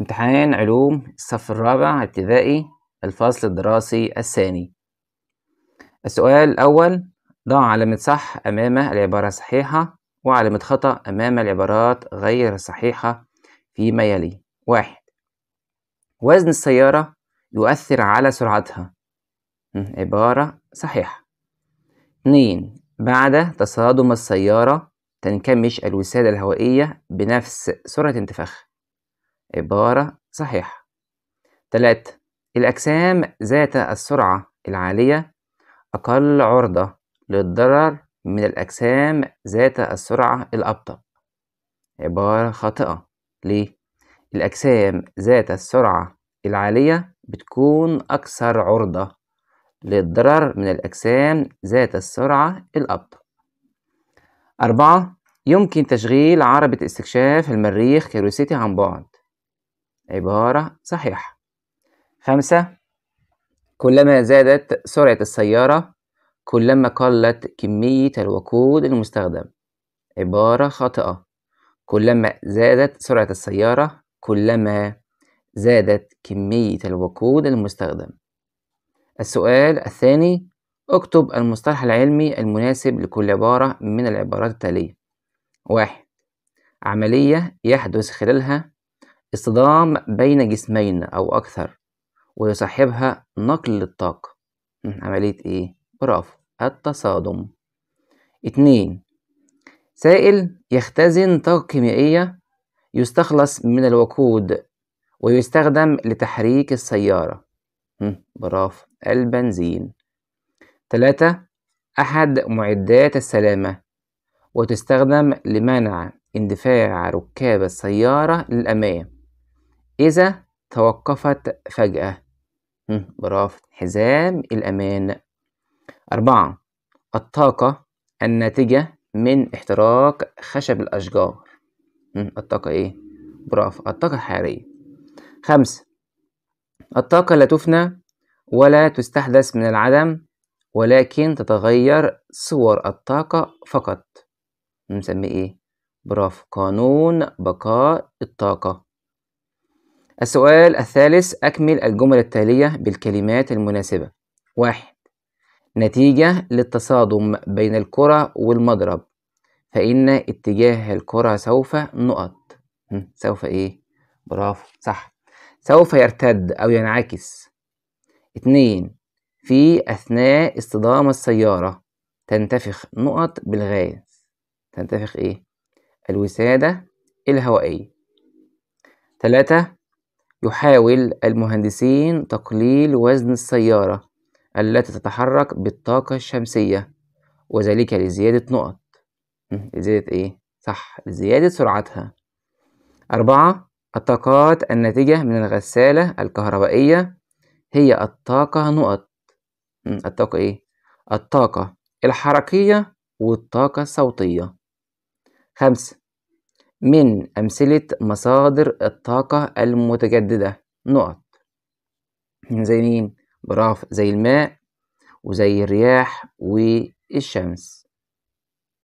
امتحان علوم الصف الرابع ابتدائي الفصل الدراسي الثاني السؤال الأول ضع علامة صح أمام العبارة الصحيحة وعلامة خطأ أمام العبارات غير الصحيحة فيما يلي واحد وزن السيارة يؤثر على سرعتها عبارة صحيحة اتنين بعد تصادم السيارة تنكمش الوسادة الهوائية بنفس سرعة انتفاخها عبارة صحيحة تلاتة الأجسام ذات السرعة العالية أقل عرضة للضرر من الأجسام ذات السرعة الأبطأ عبارة خاطئة ليه؟ الأجسام ذات السرعة العالية بتكون أكثر عرضة للضرر من الأجسام ذات السرعة الأبطأ أربعة يمكن تشغيل عربة استكشاف المريخ كروسيتي عن بعد عبارة صحيحة خمسة كلما زادت سرعة السيارة كلما قلت كمية الوقود المستخدم عبارة خاطئة كلما زادت سرعة السيارة كلما زادت كمية الوقود المستخدم السؤال الثاني اكتب المصطلح العلمي المناسب لكل عبارة من العبارات التالية واحد عملية يحدث خلالها اصطدام بين جسمين أو أكثر ويصاحبها نقل للطاقة عملية إيه؟ برافو التصادم اتنين سائل يختزن طاقة كيميائية يستخلص من الوقود ويستخدم لتحريك السيارة برافو البنزين تلاتة أحد معدات السلامة وتستخدم لمنع اندفاع ركاب السيارة للأمام إذا توقفت فجأة برافو حزام الأمان أربعة الطاقة الناتجة من احتراق خشب الأشجار الطاقة إيه؟ برافو الطاقة الحرارية خمسة الطاقة لا تفنى ولا تستحدث من العدم ولكن تتغير صور الطاقة فقط نسميه إيه؟ برافو قانون بقاء الطاقة السؤال الثالث أكمل الجمل التالية بالكلمات المناسبة واحد نتيجة للتصادم بين الكرة والمضرب فإن اتجاه الكرة سوف نقط سوف إيه؟ برافو صح سوف يرتد أو ينعكس اثنين في أثناء اصطدام السيارة تنتفخ نقط بالغاز تنتفخ إيه؟ الوسادة الهوائية ثلاثة يحاول المهندسين تقليل وزن السيارة التي تتحرك بالطاقة الشمسية وذلك لزيادة نقط لزيادة إيه؟ صح لزيادة سرعتها أربعة الطاقات الناتجة من الغسالة الكهربائية هي الطاقة نقط الطاقة إيه؟ الطاقة الحركية والطاقة الصوتية خمسة من أمثلة مصادر الطاقة المتجددة نقط زي مين؟ برافو زي الماء وزي الرياح والشمس